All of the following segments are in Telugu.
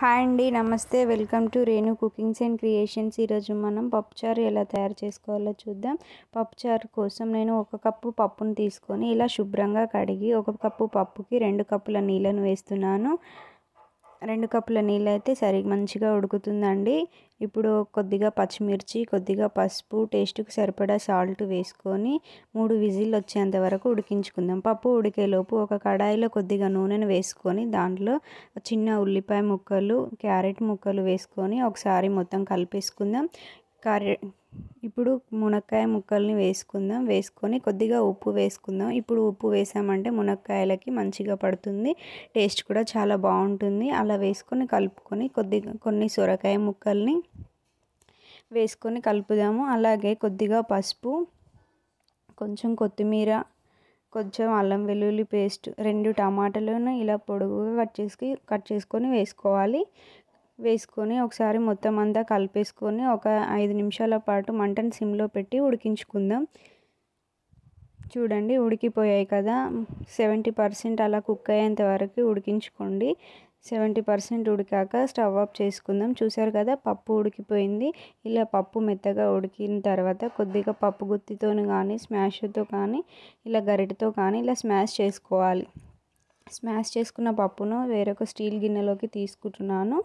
హాయ్ అండి నమస్తే welcome to Renu cookings and creations ఈరోజు మనం పప్పుచారు ఎలా తయారు చేసుకోవాలో చూద్దాం పప్పుచారు కోసం నేను ఒక కప్పు పప్పును తీసుకొని ఇలా శుభ్రంగా కడిగి ఒక కప్పు పప్పుకి రెండు కప్పుల నీళ్ళను వేస్తున్నాను రెండు కప్పుల నీళ్ళు అయితే సరి మంచిగా ఉడుకుతుందండి ఇప్పుడు కొద్దిగా పచ్చిమిర్చి కొద్దిగా పసుపు టేస్ట్కి సరిపడా సాల్ట్ వేసుకొని మూడు విజిల్ వచ్చేంత వరకు ఉడికించుకుందాం పప్పు ఉడికేలోపు ఒక కడాయిలో కొద్దిగా నూనెను వేసుకొని దాంట్లో చిన్న ఉల్లిపాయ ముక్కలు క్యారెట్ ముక్కలు వేసుకొని ఒకసారి మొత్తం కలిపేసుకుందాం కర్రీ ఇప్పుడు మునక్కాయ ముక్కల్ని వేసుకుందాం వేసుకొని కొద్దిగా ఉప్పు వేసుకుందాం ఇప్పుడు ఉప్పు వేసామంటే మునక్కాయలకి మంచిగా పడుతుంది టేస్ట్ కూడా చాలా బాగుంటుంది అలా వేసుకొని కలుపుకొని కొద్దిగా కొన్ని సొరకాయ ముక్కల్ని వేసుకొని కలుపుదాము అలాగే కొద్దిగా పసుపు కొంచెం కొత్తిమీర కొంచెం అల్లం వెల్లుల్లి పేస్ట్ రెండు టమాటాలను ఇలా పొడుగుగా కట్ చేసి కట్ చేసుకొని వేసుకోవాలి వేసుకొని ఒకసారి మొత్తం అంతా కలిపేసుకొని ఒక ఐదు నిమిషాల పాటు మంటను సిమ్లో పెట్టి ఉడికించుకుందాం చూడండి ఉడికిపోయాయి కదా సెవెంటీ పర్సెంట్ అలా కుక్ అయ్యేంత వరకు ఉడికించుకోండి సెవెంటీ పర్సెంట్ ఉడికాక స్టవ్ ఆఫ్ చేసుకుందాం చూసారు కదా పప్పు ఉడికిపోయింది ఇలా పప్పు మెత్తగా ఉడికిన తర్వాత కొద్దిగా పప్పు గుత్తితో కానీ స్మాష్తో కానీ ఇలా గరిటతో కానీ ఇలా స్మాష్ చేసుకోవాలి స్మాష్ చేసుకున్న పప్పును వేరొక స్టీల్ గిన్నెలోకి తీసుకుంటున్నాను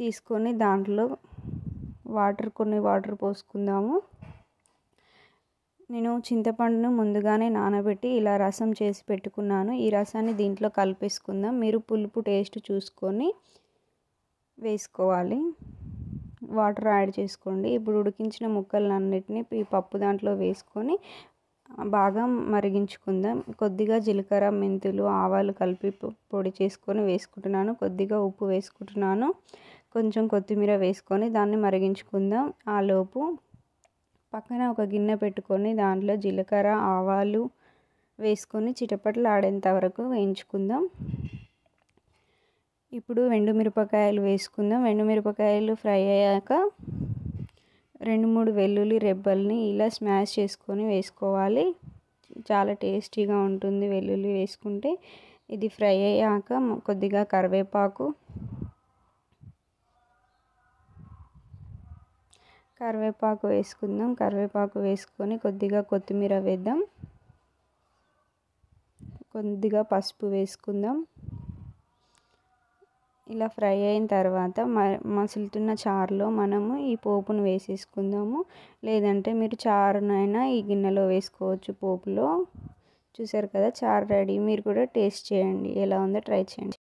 తీసుకొని దాంట్లో వాటర్ కొన్ని వాటర్ పోసుకుందాము నేను చింతపండును ముందుగానే నానబెట్టి ఇలా రసం చేసి పెట్టుకున్నాను ఈ రసాన్ని దీంట్లో కలిపేసుకుందాం మీరు పులుపు టేస్ట్ చూసుకొని వేసుకోవాలి వాటర్ యాడ్ చేసుకోండి ఇప్పుడు ఉడికించిన ముక్కలన్నిటిని ఈ పప్పు దాంట్లో వేసుకొని బాగా మరిగించుకుందాం కొద్దిగా జీలకర్ర మెంతులు ఆవాలు కలిపి పొడి చేసుకొని వేసుకుంటున్నాను కొద్దిగా ఉప్పు వేసుకుంటున్నాను కొంచెం కొత్తిమీర వేసుకొని దాన్ని మరిగించుకుందాం ఆలోపు పక్కన ఒక గిన్నె పెట్టుకొని దాంట్లో జీలకర్ర ఆవాలు వేసుకొని చిటపట్లు ఆడేంత వరకు వేయించుకుందాం ఇప్పుడు మిరపకాయలు వేసుకుందాం మిరపకాయలు ఫ్రై అయ్యాక రెండు మూడు వెల్లుల్లి రెబ్బల్ని ఇలా స్మాష్ చేసుకొని వేసుకోవాలి చాలా టేస్టీగా ఉంటుంది వెల్లుల్లి వేసుకుంటే ఇది ఫ్రై అయ్యాక కొద్దిగా కరివేపాకు కరివేపాకు వేసుకుందాం కరివేపాకు వేసుకొని కొద్దిగా కొత్తిమీర వేద్దాం కొద్దిగా పసుపు వేసుకుందాం ఇలా ఫ్రై అయిన తర్వాత మసులుతున్న చారులో మనము ఈ పోపును వేసేసుకుందాము లేదంటే మీరు చారునైనా ఈ గిన్నెలో వేసుకోవచ్చు పోపులో చూసారు కదా చారు రెడీ మీరు కూడా టేస్ట్ చేయండి ఎలా ఉందో ట్రై చేయండి